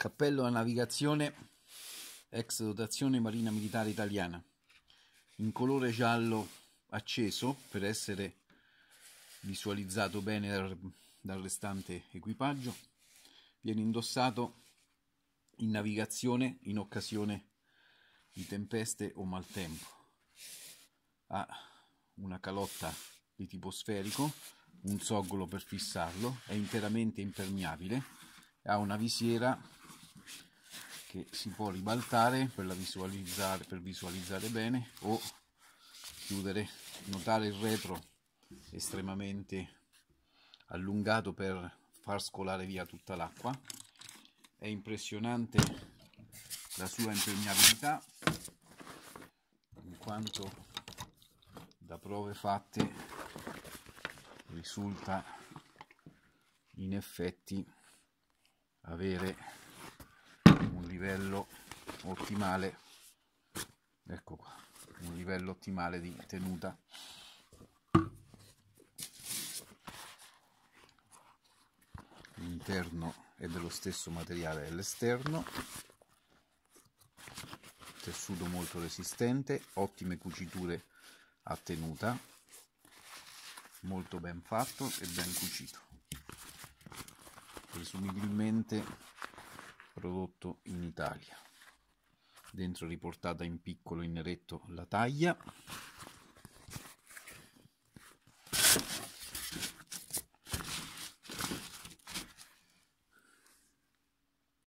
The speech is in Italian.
Cappello alla navigazione, ex dotazione marina militare italiana, in colore giallo acceso per essere visualizzato bene dal, dal restante equipaggio, viene indossato in navigazione in occasione di tempeste o maltempo. Ha una calotta di tipo sferico, un soggolo per fissarlo, è interamente impermeabile, ha una visiera che si può ribaltare per, visualizzare, per visualizzare bene o chiudere, notare il retro estremamente allungato per far scolare via tutta l'acqua. È impressionante la sua impermeabilità in quanto da prove fatte risulta in effetti avere un livello ottimale ecco qua un livello ottimale di tenuta l'interno è dello stesso materiale dell'esterno tessuto molto resistente ottime cuciture a tenuta molto ben fatto e ben cucito presumibilmente prodotto in Italia. Dentro riportata in piccolo in eretto la taglia.